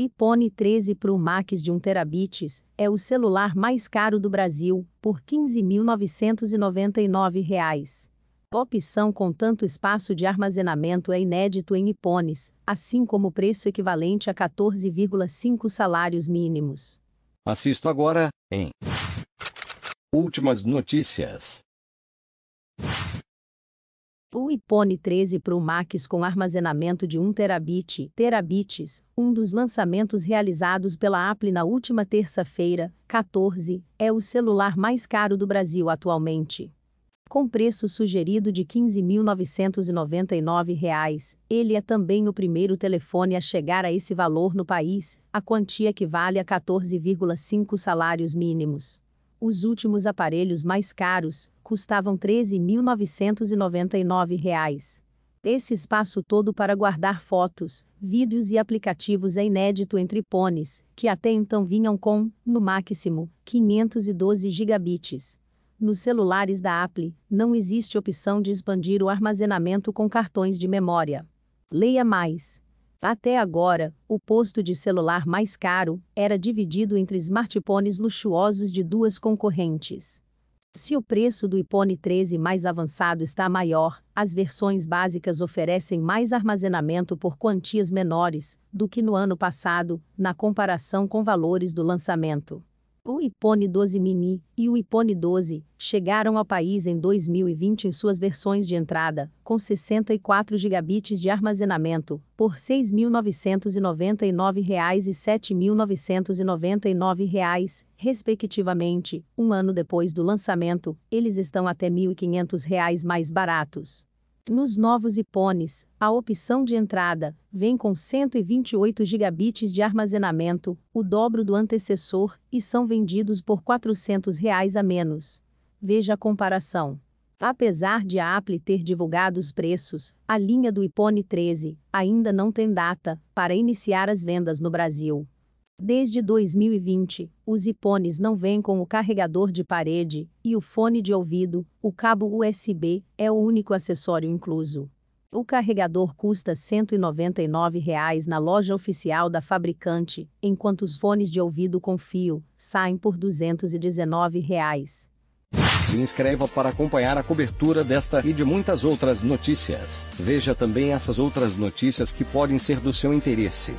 iPhone 13 Pro Max de 1 terabytes é o celular mais caro do Brasil, por R$ 15.999. A opção com tanto espaço de armazenamento é inédito em iPhones, assim como o preço equivalente a 14,5 salários mínimos. Assisto agora em Últimas notícias. O iPhone 13 Pro Max com armazenamento de 1 terabit, terabytes, um dos lançamentos realizados pela Apple na última terça-feira, 14, é o celular mais caro do Brasil atualmente. Com preço sugerido de R$ 15.999, ele é também o primeiro telefone a chegar a esse valor no país, a quantia que vale a 14,5 salários mínimos. Os últimos aparelhos mais caros custavam R$ 13.999. Esse espaço todo para guardar fotos, vídeos e aplicativos é inédito entre pones, que até então vinham com, no máximo, 512 gigabits. Nos celulares da Apple, não existe opção de expandir o armazenamento com cartões de memória. Leia mais. Até agora, o posto de celular mais caro era dividido entre smartphones luxuosos de duas concorrentes. Se o preço do iPhone 13 mais avançado está maior, as versões básicas oferecem mais armazenamento por quantias menores do que no ano passado, na comparação com valores do lançamento. O iPhone 12 mini e o iPhone 12 chegaram ao país em 2020 em suas versões de entrada, com 64 GB de armazenamento, por R$ 6.999 e R$ 7.999, respectivamente. Um ano depois do lançamento, eles estão até R$ 1.500 mais baratos. Nos novos iPhones, a opção de entrada vem com 128 GB de armazenamento, o dobro do antecessor, e são vendidos por R$ 400 reais a menos. Veja a comparação. Apesar de a Apple ter divulgado os preços, a linha do iPhone 13 ainda não tem data para iniciar as vendas no Brasil. Desde 2020, os iPhones não vêm com o carregador de parede e o fone de ouvido, o cabo USB, é o único acessório incluso. O carregador custa R$ 199,00 na loja oficial da fabricante, enquanto os fones de ouvido com fio saem por R$ 219,00. Se inscreva para acompanhar a cobertura desta e de muitas outras notícias. Veja também essas outras notícias que podem ser do seu interesse.